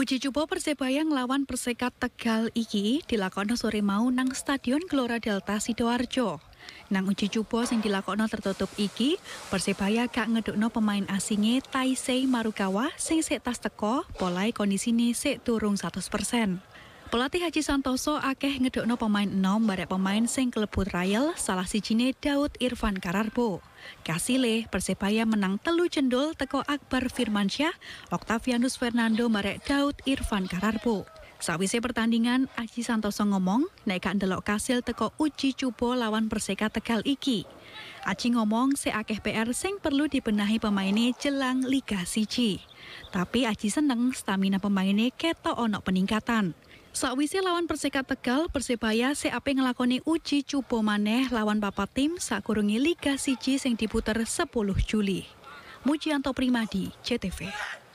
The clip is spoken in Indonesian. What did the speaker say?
Uji coba Persebaya lawan Persekat Tegal iki dilakoni sore mau nang Stadion Gelora Delta Sidoarjo. Nang uji coba sing dilakoni tertutup iki, Persebaya gak ngedukno pemain asingnya Taisei Marukawa sing sik tas teko, polahe kondisine sik turung 100%. Pelatih Haji Santoso akeh ngedokno pemain enom barek pemain sing kelebut Rayel salah sijine Daud Irfan Kararbo. Kasile Persebaya menang telu cendol teko Akbar Firmansyah, Octavianus Fernando barek Daud Irfan Kararbo. Sawise pertandingan, Haji Santoso ngomong, naik delok kasil teko uji cupo lawan Perseka Tegal iki. Aji ngomong se akeh PR sing perlu dibenahi pemainnya jelang Liga Siji. Tapi Aji seneng stamina pemainnya keto onok peningkatan. Sakwise lawan Perseka Tegal, Persebaya CAP ngelakoni uji cupo maneh lawan papa tim sakurungi Liga Siji sing diputer 10 Juli. Mujianto Primadi, CTV.